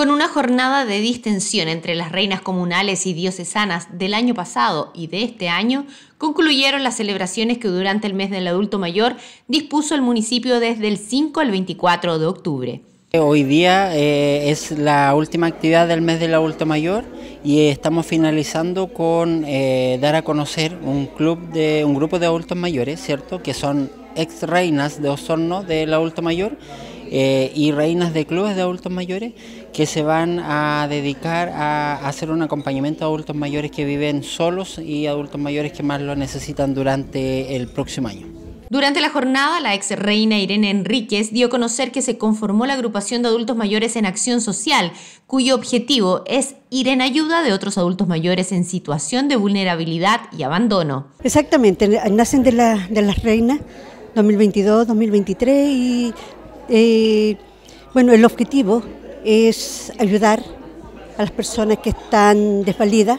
con una jornada de distensión entre las reinas comunales y diocesanas del año pasado y de este año, concluyeron las celebraciones que durante el mes del adulto mayor dispuso el municipio desde el 5 al 24 de octubre. Hoy día eh, es la última actividad del mes del adulto mayor y estamos finalizando con eh, dar a conocer un club de un grupo de adultos mayores, ¿cierto? Que son ex reinas de Osorno del adulto mayor eh, y reinas de clubes de adultos mayores que se van a dedicar a hacer un acompañamiento a adultos mayores que viven solos y adultos mayores que más lo necesitan durante el próximo año. Durante la jornada, la ex reina Irene Enríquez dio a conocer que se conformó la agrupación de adultos mayores en acción social, cuyo objetivo es ir en ayuda de otros adultos mayores en situación de vulnerabilidad y abandono. Exactamente, nacen de, de las reinas 2022, 2023 y eh, bueno, el objetivo es ayudar a las personas que están desvalidas,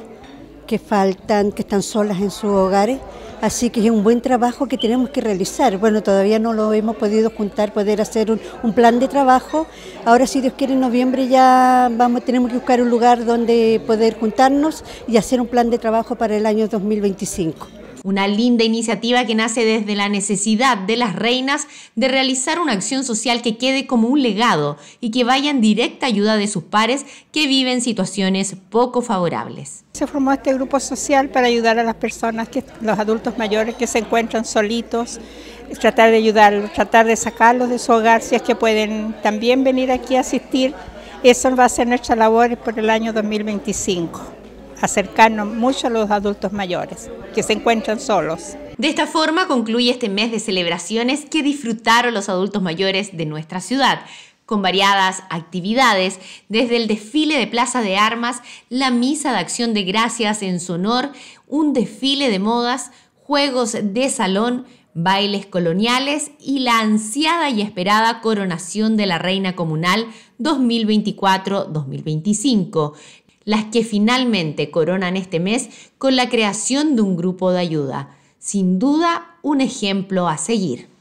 que faltan, que están solas en sus hogares. Así que es un buen trabajo que tenemos que realizar. Bueno, todavía no lo hemos podido juntar, poder hacer un, plan de trabajo. Ahora, si Dios quiere, en noviembre ya vamos, tenemos que buscar un lugar donde poder juntarnos y hacer un plan de trabajo para el año 2025 una linda iniciativa que nace desde la necesidad de las reinas de realizar una acción social que quede como un legado y que vaya en directa ayuda de sus pares que viven situaciones poco favorables. Se formó este grupo social para ayudar a las personas, que, los adultos mayores que se encuentran solitos, tratar de ayudarlos, tratar de sacarlos de su hogar si es que pueden también venir aquí a asistir. Eso va a ser nuestra labor por el año 2025 acercarnos mucho a los adultos mayores que se encuentran solos. De esta forma concluye este mes de celebraciones que disfrutaron los adultos mayores de nuestra ciudad con variadas actividades, desde el desfile de Plaza de Armas, la misa de acción de gracias en su honor, un desfile de modas, juegos de salón, bailes coloniales y la ansiada y esperada coronación de la Reina Comunal 2024-2025, las que finalmente coronan este mes con la creación de un grupo de ayuda. Sin duda, un ejemplo a seguir.